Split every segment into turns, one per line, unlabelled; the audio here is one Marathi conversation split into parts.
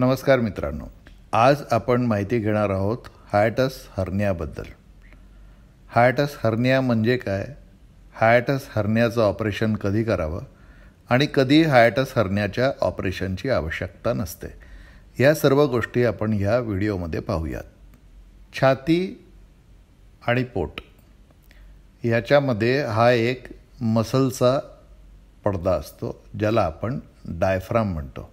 नमस्कार मित्रांनो आज आपण माहिती घेणार आहोत हायटस हर्नियाबद्दल हायटस हर्निया म्हणजे काय हायटस हर्नियाचं ऑपरेशन कधी करावं आणि कधी हायटस हर्नियाच्या ऑपरेशनची आवश्यकता नसते या सर्व गोष्टी आपण ह्या व्हिडिओमध्ये पाहूयात छाती आणि पोट ह्याच्यामध्ये हा एक मसलचा पडदा असतो ज्याला आपण डायफ्राम म्हणतो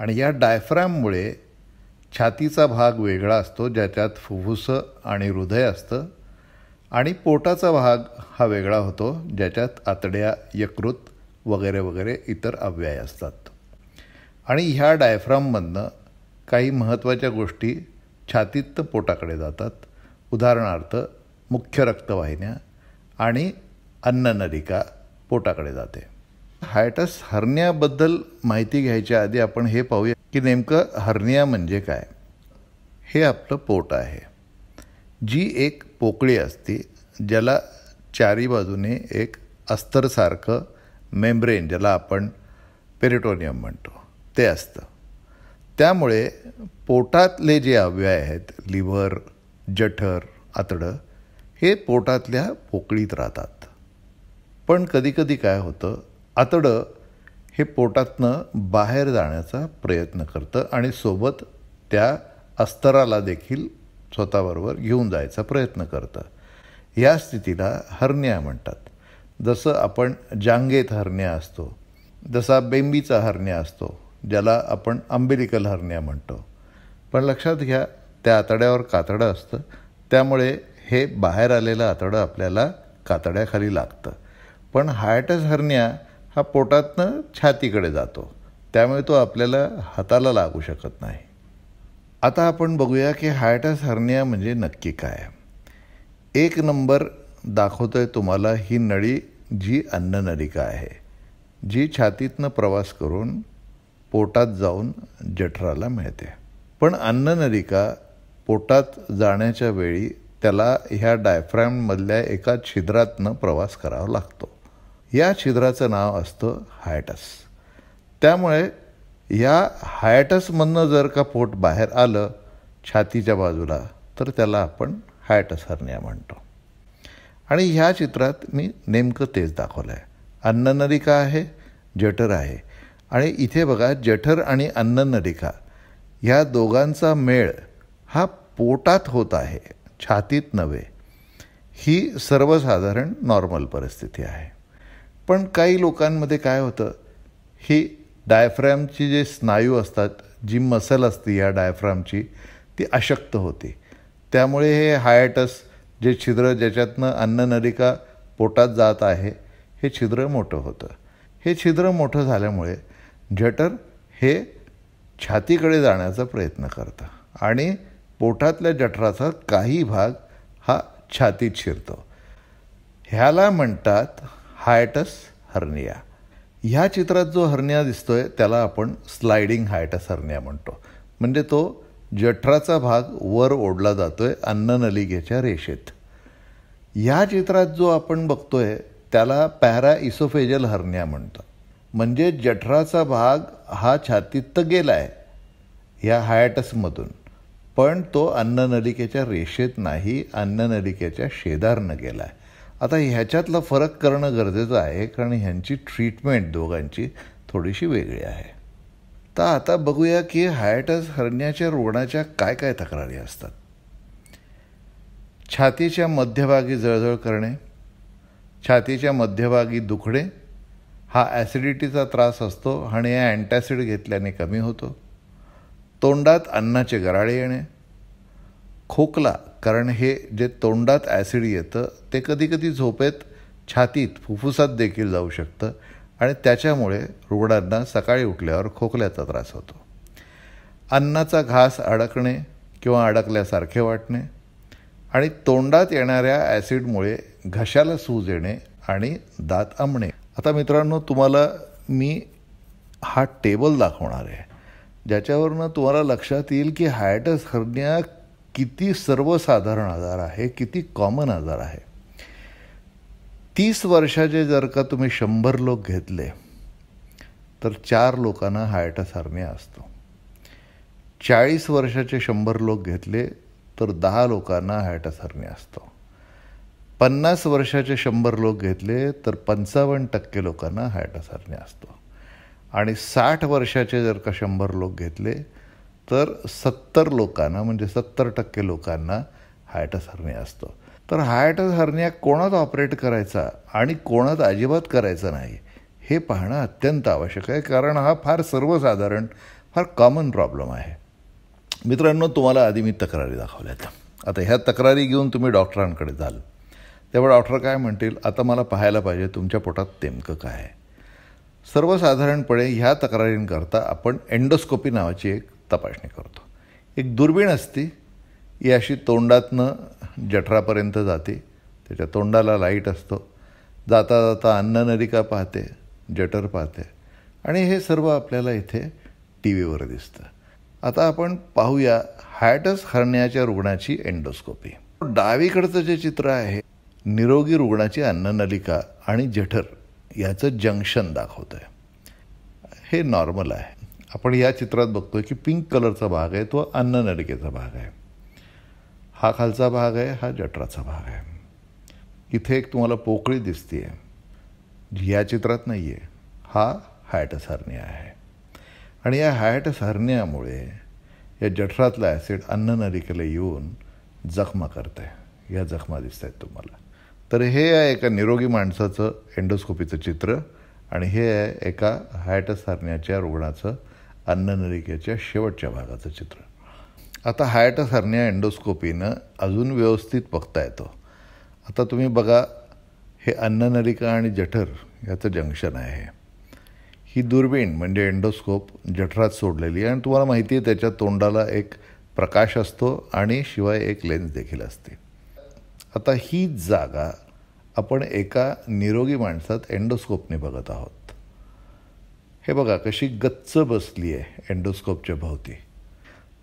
आणि या डायफ्रॅममुळे छातीचा भाग वेगळा असतो ज्याच्यात फुफ्फुसं आणि हृदय असतं आणि पोटाचा भाग हा वेगळा होतो ज्याच्यात आतड्या यकृत वगैरे वगैरे इतर अव्यय असतात आणि ह्या डायफ्राममधनं काही महत्त्वाच्या गोष्टी छातीत पोटाकडे जातात उदाहरणार्थ मुख्य रक्तवाहिन्या आणि अन्ननलिका पोटाकडे जाते हायटस हर्नियाबद्दल माहिती घ्यायच्या आधी आपण हे पाहूया की नेमकं हर्निया म्हणजे काय हे आपलं पोट आहे जी एक पोकळी असते ज्याला चारी बाजूने एक अस्तरसारखं मेम्ब्रेन ज्याला आपण पेरिटोनियम म्हणतो ते असतं त्यामुळे पोटातले जे अवयव आहेत लिव्हर जठर आतडं हे पोटातल्या पोकळीत राहतात पण कधीकधी काय होतं आतडं हे पोटातनं बाहेर जाण्याचा प्रयत्न करतं आणि सोबत त्या अस्तराला देखील स्वतःबरोबर घेऊन जायचा प्रयत्न करतं या स्थितीला हरण्या म्हणतात जसं आपण जांगेत हरण्या असतो जसा बेंबीचा हरण्या असतो ज्याला आपण आंबेलिकल हरण्या म्हणतो पण लक्षात घ्या त्या आतड्यावर कातडं असतं त्यामुळे हे बाहेर आलेलं आतडं आपल्याला कातड्याखाली लागतं पण हायटस हरण्या हा पोटातनं छातीकडे जातो त्यामुळे तो आपल्याला हाताला लागू शकत नाही आता आपण बघूया की हायटस हर्निया म्हणजे नक्की काय एक नंबर दाखवतो आहे तुम्हाला ही नळी जी अन्ननलिका आहे जी छातीतनं प्रवास करून पोटात जाऊन जठराला मिळते पण अन्ननलिका पोटात जाण्याच्या वेळी त्याला ह्या डायफ्रॅममधल्या एका छिद्रातनं प्रवास करावा लागतो या छिद्राचं नाव असतं हायटस त्यामुळे या हायटसमधनं जर का पोट बाहेर आलं छातीच्या बाजूला तर त्याला आपण हायटस हर्निया म्हणतो आणि ह्या चित्रात मी नेमकं तेच दाखवलं आहे अन्ननलिका आहे जठर आहे आणि इथे बघा जठर आणि अन्ननलिका ह्या दोघांचा मेळ हा पोटात होत आहे छातीत नव्हे ही सर्वसाधारण नॉर्मल परिस्थिती आहे पण काही लोकांमध्ये काय होतं ही डायफ्रॅमची जे स्नायू असतात जी मसल असते ह्या डायफ्रॅमची ती अशक्त होते त्यामुळे हे हायटस जे छिद्र ज्याच्यातनं अन्ननलिका पोटात जात आहे हे छिद्र मोठं होतं हे छिद्र मोठं झाल्यामुळे जठर हे छातीकडे जाण्याचा प्रयत्न करतं आणि पोटातल्या जठराचा काही भाग हा छातीत शिरतो ह्याला म्हणतात हायटस हर्निया ह्या चित्रात जो हर्निया दिसतोय त्याला आपण स्लायडिंग हायटस हर्निया म्हणतो म्हणजे तो जठराचा भाग वर ओढला जातोय अन्ननलिकेच्या रेषेत ह्या चित्रात जो आपण बघतोय त्याला पॅरा इसोफेजल हर्निया म्हणतो म्हणजे जठराचा भाग हा छातीत तर गेला आहे ह्या हायटसमधून पण तो अन्ननलिकेच्या रेषेत नाही अन्ननलिकेच्या शेदारनं गेला आहे आता ह्याच्यातला फरक करणं गरजेचं आहे कारण ह्यांची ट्रीटमेंट दोघांची थोडीशी वेगळी आहे तर आता बघूया की हायटस हरण्याच्या रुग्णाच्या काय काय तक्रारी असतात छातीच्या मध्यभागी जळजळ करणे छातीच्या मध्यभागी दुखणे हा ॲसिडिटीचा त्रास असतो आणि या अँटॅसिड घेतल्याने कमी होतो तोंडात अन्नाचे गराळे येणे खोकला कारण हे जे तोंडात ॲसिड येतं ते कधीकधी झोपेत छातीत फुफ्फुसात देखील जाऊ शकतं आणि त्याच्यामुळे रुग्णांना सकाळी उठल्यावर खोकल्याचा त्रास होतो अन्नाचा घास अडकणे किंवा अडकल्यासारखे वाटणे आणि तोंडात येणाऱ्या ॲसिडमुळे घशाला सूज येणे आणि दात आंबणे आता मित्रांनो तुम्हाला मी हा टेबल दाखवणार आहे ज्याच्यावरनं तुम्हाला लक्षात येईल की हायटस हरण्या किती सर्वसाधारण आजार आहे किती कॉमन आजार आहे तीस वर्षाचे जर का तुम्ही शंभर लोक घेतले तर चार लोकांना हायटसारणी असतो चाळीस वर्षाचे शंभर लोक घेतले तर दहा लोकांना हायटसारणी असतो पन्नास वर्षाचे शंभर लोक घेतले तर पंचावन्न टक्के लोकांना हायटस असतो आणि साठ वर्षाचे जर का शंभर लोक घेतले तर सत्तर लोकांना म्हणजे सत्तर टक्के लोकांना हायटस हर्निया असतो तर हायटस हर्निया कोणात ऑपरेट करायचा आणि कोणात अजिबात करायचा नाही हे पाहणं अत्यंत आवश्यक आहे कारण हा फार सर्वसाधारण फार कॉमन प्रॉब्लेम आहे मित्रांनो तुम्हाला आधी मी तक्रारी दाखवल्यात आता ह्या तक्रारी घेऊन तुम्ही डॉक्टरांकडे जाल तेव्हा डॉक्टर काय म्हणतील आता मला पाहायला पाहिजे तुमच्या पोटात नेमकं काय आहे सर्वसाधारणपणे ह्या तक्रारींकरता आपण एंडोस्कोपी नावाची एक तपासणी करतो एक दुर्बीण असती ही अशी तोंडातनं जठरापर्यंत जाते त्याच्या तोंडाला लाईट असतो जाता जाता अन्ननलिका पाहते जटर पाहते आणि हे सर्व आपल्याला इथे टी व्हीवर दिसतं आता आपण पाहूया हायटस हरण्याच्या रुग्णाची एंडोस्कोपी डावीकडचं जे चित्र आहे निरोगी रुग्णाची अन्ननलिका आणि जठर याचं जंक्शन दाखवतं आहे हे नॉर्मल आहे आपण या चित्रात बघतोय की पिंक कलरचा भाग आहे तो अन्ननलिकेचा भाग आहे हा खालचा भाग आहे हा जठराचा भाग आहे इथे एक तुम्हाला पोकळी दिसते जी या चित्रात नाही आहे हा हायटस हर्निया आहे आणि या हायटस हर्नियामुळे या जठरातला ॲसिड नरिकेला येऊन जखमा करत आहे या जखमा दिसत आहेत तुम्हाला तर हे आहे एका निरोगी माणसाचं एंडोस्कोपीचं चित्र आणि हे आहे एका हायटस हर्नियाच्या रुग्णाचं अन्ननलिकेच्या शेवटच्या भागाचं चित्र आता हायटस हर्निया एंडोस्कोपीनं अजून व्यवस्थित बघता येतो आता तुम्ही बघा हे अन्ननलिका आणि जठर याचं जंक्शन आहे ही दुर्बीण म्हणजे एंडोस्कोप जठरात सोडलेली आहे आणि तुम्हाला माहिती आहे त्याच्या तोंडाला एक प्रकाश असतो आणि शिवाय एक लेन्स देखील असते आता ही जागा आपण एका निरोगी माणसात एंडोस्कोपने बघत आहोत हे बघा कशी गच्च बसली आहे एन्डोस्कोपच्या भोवती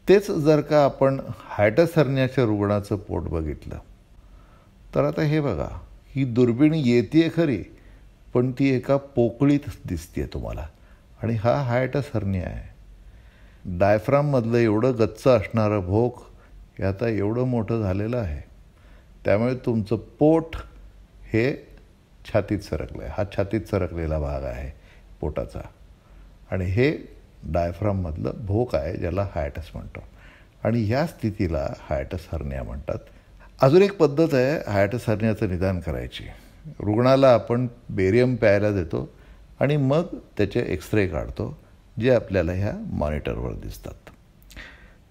तेच जर का आपण हायटसरण्याच्या रुग्णाचं पोट बघितलं तर आता हे बघा ही दुर्बीण येते खरी पण ती एका पोकळीत दिसते तुम्हाला आणि हा हायटस आहे डायफ्राममधलं एवढं गच्च असणारं भोक हे आता एवढं मोठं झालेलं आहे त्यामुळे तुमचं पोट हे छातीत सरकलं आहे हा छातीत सरकलेला भाग आहे पोटाचा आणि हे डायफ्राममधलं भोक आहे ज्याला हायटस म्हणतो आणि ह्या स्थितीला हायटस हरण्या म्हणतात अजून एक पद्धत आहे हायटस हरण्याचं निदान करायची रुग्णाला आपण बेरियम प्यायला देतो आणि मग त्याचे एक्सरे काढतो जे आपल्याला ह्या मॉनिटरवर दिसतात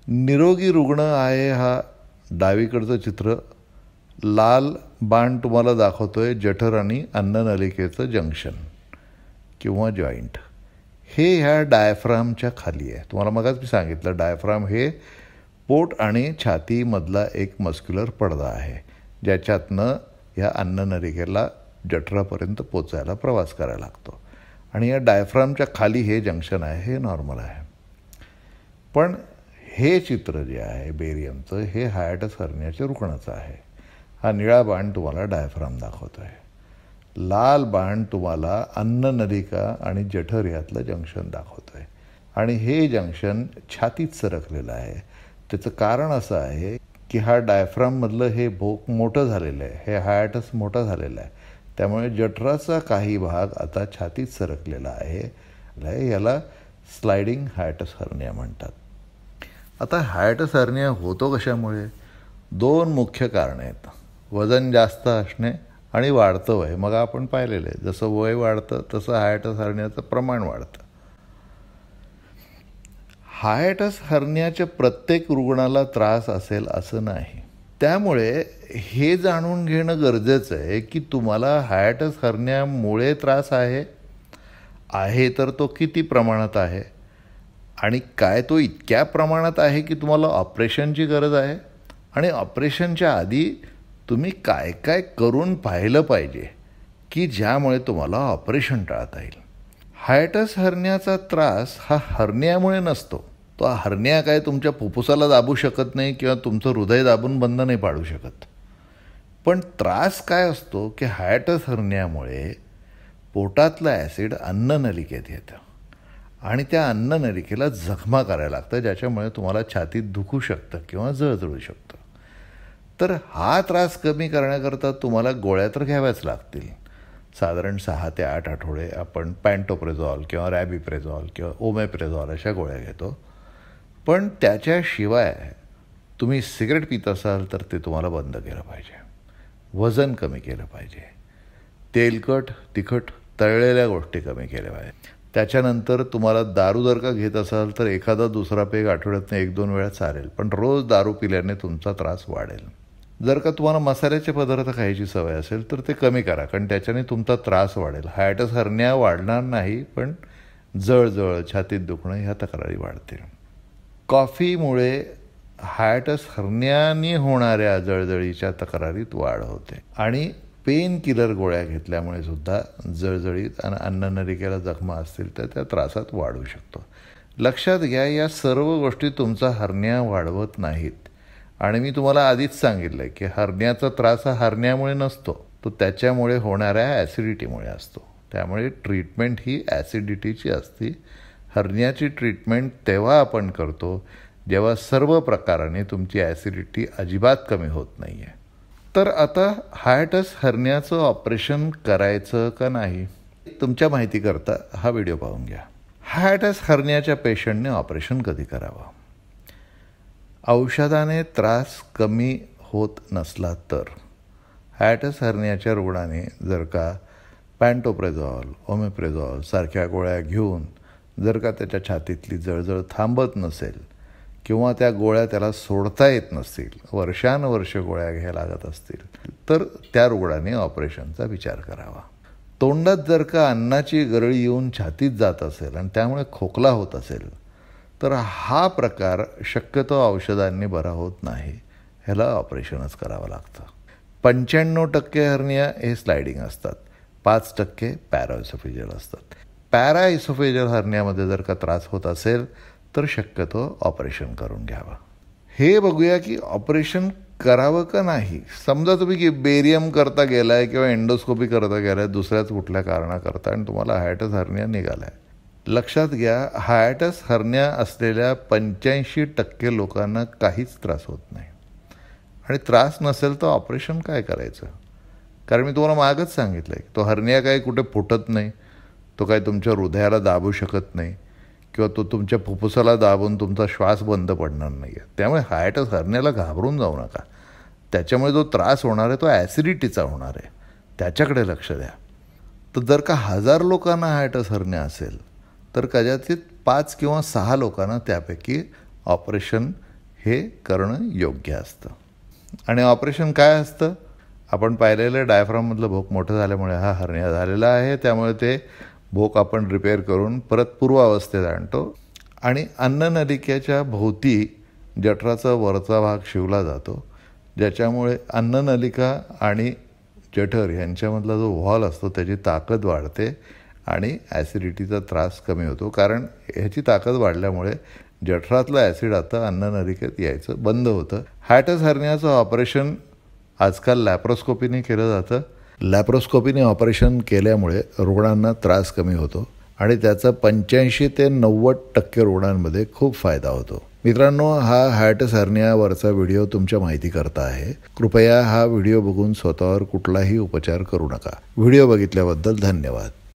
निरोगी रुग्ण आहे हा डावीकडचं चित्र लाल बाण तुम्हाला दाखवतो आहे जठर आणि अन्ननलिकेचं जंक्शन किंवा जॉईंट हे ह्या डायफ्रामच्या खाली आहे तुम्हाला मगच मी सांगितलं डायफ्राम हे पोट आणि छातीमधला एक मस्क्युलर पडदा आहे ज्याच्यातनं ह्या अन्ननरिकेला जठरापर्यंत पोचायला प्रवास करायला लागतो आणि या डायफ्रामच्या खाली हे जंक्शन आहे हे नॉर्मल आहे पण हे चित्र जे आहे बेरियमचं हे हायटस हरण्याच्या रुग्णाचं आहे हा निळा बाण तुम्हाला डायफ्राम दाखवतो आहे लाल बाण तुम्हाला अन्न नलिका आणि जठर यातलं जंक्शन दाखवतोय आणि हे जंक्शन छातीत सरकलेलं आहे त्याचं कारण असं आहे की हा डायफ्राममधलं हे भोक मोठं झालेलं आहे हे हायटस मोठं झालेलं आहे त्यामुळे जठराचा काही भाग आता छातीत सरकलेला आहे याला स्लायडिंग हायटस हर्निया म्हणतात आता हायटस हर्निया होतो कशामुळे दोन मुख्य कारणं आहेत वजन जास्त असणे आणि वाढतं वय मग आपण पाहिलेलं आहे जसं वय वाढतं तसं हायटस हरण्याचं प्रमाण वाढतं हायटस हरण्याच्या प्रत्येक रुग्णाला त्रास असेल असं नाही त्यामुळे हे जाणून घेणं गरजेचं आहे की तुम्हाला हायटस हरण्यामुळे त्रास आहे आहे तर तो किती प्रमाणात आहे आणि काय तो इतक्या प्रमाणात आहे की तुम्हाला ऑपरेशनची गरज आहे आणि ऑपरेशनच्या आधी तुम्ही काय काय करून पाहिलं पाहिजे की ज्यामुळे तुम्हाला ऑपरेशन टाळता येईल हायटस हरण्याचा त्रास हा हरण्यामुळे नसतो तो हरण्या काय तुमच्या फुफ्फुसाला दाबू शकत नाही किंवा तुमचं हृदय दाबून बंद नाही पाडू शकत पण त्रास काय असतो की हायटस हरण्यामुळे पोटातलं ॲसिड अन्ननलिकेत येतं आणि त्या अन्ननलिकेला जखमा करायला लागतं ज्याच्यामुळे तुम्हाला छातीत दुखू शकतं किंवा जळजळू शकतं तर हा त्रास कमी करण्याकरता तुम्हाला गोळ्या तर घ्याव्याच लागतील साधारण सहा ते आठ आठवडे आपण पॅन्टोप्रेझॉल किंवा रॅबिप्रेझॉल किंवा ओमेप्रेझॉल अशा गोळ्या घेतो पण त्याच्याशिवाय तुम्ही सिगरेट पित असाल तर ते तुम्हाला बंद केलं पाहिजे वजन कमी केलं पाहिजे तेलकट तिखट तळलेल्या गोष्टी कमी केल्या पाहिजे त्याच्यानंतर तुम्हाला दारू जर का घेत असाल तर एखादा दुसरा पेग आठवड्यातनं एक दोन वेळा चालेल पण रोज दारू पिल्याने तुमचा त्रास वाढेल जर का तुम्हाला मसाल्याचे पदार्थ खायची सवय असेल तर ते कमी करा कारण त्याच्याने तुमचा त्रास वाढेल हायटस हरण्या वाढणार नाही पण जळजळ छातीत दुखणं ह्या तक्रारी वाढतील कॉफीमुळे हायटस हरण्याने होणाऱ्या जळजळीच्या तक्रारीत वाढ होते आणि पेन किलर गोळ्या घेतल्यामुळे सुद्धा जळजळीत आणि नरिकेला जखमा असतील तर त्या त्रासात वाढू शकतो लक्षात घ्या या सर्व गोष्टी तुमचा हरण्या वाढवत नाहीत आणि मी तुम्हाला आधीच सांगितलं आहे की हरण्याचा त्रास हा हरण्यामुळे नसतो तो त्याच्यामुळे होणाऱ्या ॲसिडिटीमुळे असतो त्यामुळे ट्रीटमेंट ही ॲसिडिटीची असते हरण्याची ट्रीटमेंट तेव्हा आपण करतो जेव्हा सर्व प्रकाराने तुमची ॲसिडिटी अजिबात कमी होत नाही आहे तर आता हार्टस हरण्याचं ऑपरेशन करायचं का नाही तुमच्या माहितीकरता हा व्हिडिओ पाहून घ्या हार्टस हरण्याच्या पेशंटने ऑपरेशन कधी करावं औषधाने त्रास कमी होत नसला तर हॅटस हर्नियाच्या रुग्णाने जर का पॅन्टोप्रेझॉल ओमेप्रेझॉल सारख्या गोळ्या घेऊन जर का त्याच्या छातीतली जळजळ थांबत नसेल किंवा त्या गोळ्या त्याला सोडता येत नसतील वर्षानुवर्ष गोळ्या घ्यायला लागत असतील तर त्या रुग्णाने ऑपरेशनचा विचार करावा तोंडात जर का अन्नाची गरळी येऊन छातीत जात असेल आणि त्यामुळे खोकला होत असेल तर हा प्रकार शक्यतो औषधांनी बरा होत नाही ह्याला ऑपरेशनच करावं लागतं पंच्याण्णव टक्के हर्निया हे स्लायडिंग असतात पाच टक्के पॅराइसोफेजल असतात पॅराइसोफेजल हर्नियामध्ये जर का त्रास होत असेल तर शक्यतो ऑपरेशन करून घ्यावं हे बघूया की ऑपरेशन करावं का नाही समजा तुम्ही की बेरियम करता गेलाय किंवा एंडोस्कोपी करता गेलाय दुसऱ्याच कुठल्या कारणाकरता आणि तुम्हाला हायटस हर्निया निघाला आहे लक्षात घ्या हायटस हरण्या असलेल्या पंच्याऐंशी टक्के लोकांना काहीच त्रास होत नाही आणि त्रास नसेल तर ऑपरेशन काय करायचं कारण मी तुम्हाला मागच सांगितलं आहे तो हरण्या काही कुठे फुटत नाही तो काय तुमच्या हृदयाला दाबू शकत नाही किंवा तो तुमच्या फुफ्फुसाला दाबून तुमचा श्वास बंद पडणार नाही आहे त्यामुळे हायटस हरण्याला घाबरून जाऊ नका त्याच्यामुळे जो त्रास होणार आहे तो ॲसिडिटीचा होणार आहे त्याच्याकडे लक्ष द्या तर जर का हजार लोकांना हायटस हरण्या असेल तर कदाचित पाच किंवा सहा लोकांना त्यापैकी ऑपरेशन हे करणं योग्य असतं आणि ऑपरेशन काय असतं आपण पाहिलेलं डायफ्राममधलं भोक मोठं झाल्यामुळे हा हरण्या झालेला आहे त्यामुळे ते भोक आपण रिपेअर करून परत पूर्वावस्थेत आणतो आणि अन्ननलिकेच्या भोवती जठराचा वरचा भाग शिवला जातो ज्याच्यामुळे अन्ननलिका आणि जठर यांच्यामधला जो व्हॉल असतो त्याची ताकद वाढते आणि ॲसिडिटीचा त्रास कमी होतो कारण ह्याची ताकद वाढल्यामुळे जठरातलं ॲसिड आता अन्ननलिकेत यायचं बंद होतं हॅटस हरण्याचं ऑपरेशन आजकाल लॅप्रोस्कोपीने केलं जातं लॅप्रोस्कोपीने ऑपरेशन केल्यामुळे रुग्णांना त्रास कमी होतो आणि त्याचा पंच्याऐंशी ते नव्वद टक्के रुग्णांमध्ये खूप फायदा होतो मित्रांनो हा हॅटस हरण्यावरचा व्हिडिओ तुमच्या माहिती करता आहे कृपया हा व्हिडिओ बघून स्वतःवर कुठलाही उपचार करू नका व्हिडिओ बघितल्याबद्दल धन्यवाद